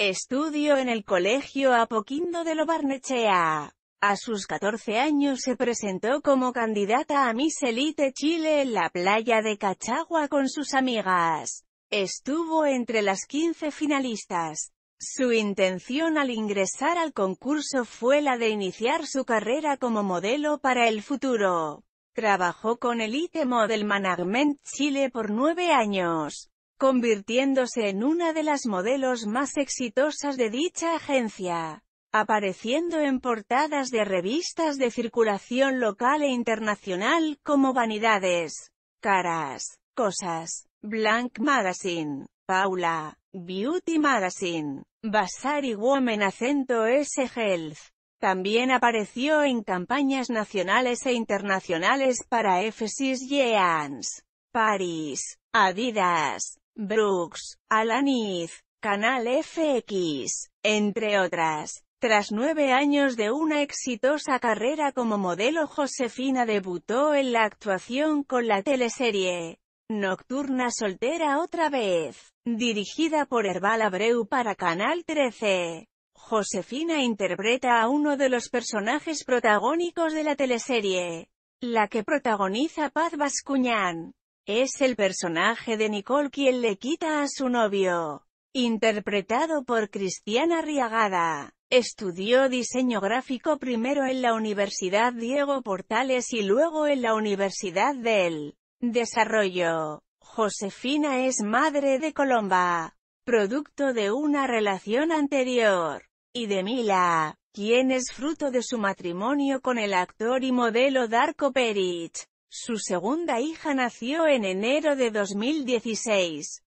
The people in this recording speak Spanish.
Estudio en el Colegio Apoquindo de Lobarnechea. A sus 14 años se presentó como candidata a Miss Elite Chile en la playa de Cachagua con sus amigas. Estuvo entre las 15 finalistas. Su intención al ingresar al concurso fue la de iniciar su carrera como modelo para el futuro. Trabajó con Elite Model Management Chile por nueve años convirtiéndose en una de las modelos más exitosas de dicha agencia, apareciendo en portadas de revistas de circulación local e internacional como Vanidades, Caras, Cosas, Blank Magazine, Paula, Beauty Magazine, Bazaar y Women Acento S Health. También apareció en campañas nacionales e internacionales para y Jeans, Paris, Adidas, Brooks, Alaniz, Canal FX, entre otras. Tras nueve años de una exitosa carrera como modelo Josefina debutó en la actuación con la teleserie Nocturna Soltera otra vez, dirigida por Herbal Abreu para Canal 13. Josefina interpreta a uno de los personajes protagónicos de la teleserie, la que protagoniza Paz Bascuñán. Es el personaje de Nicole quien le quita a su novio. Interpretado por Cristiana Riagada. Estudió diseño gráfico primero en la Universidad Diego Portales y luego en la Universidad del Desarrollo. Josefina es madre de Colomba, producto de una relación anterior, y de Mila, quien es fruto de su matrimonio con el actor y modelo Darko Perich. Su segunda hija nació en enero de 2016.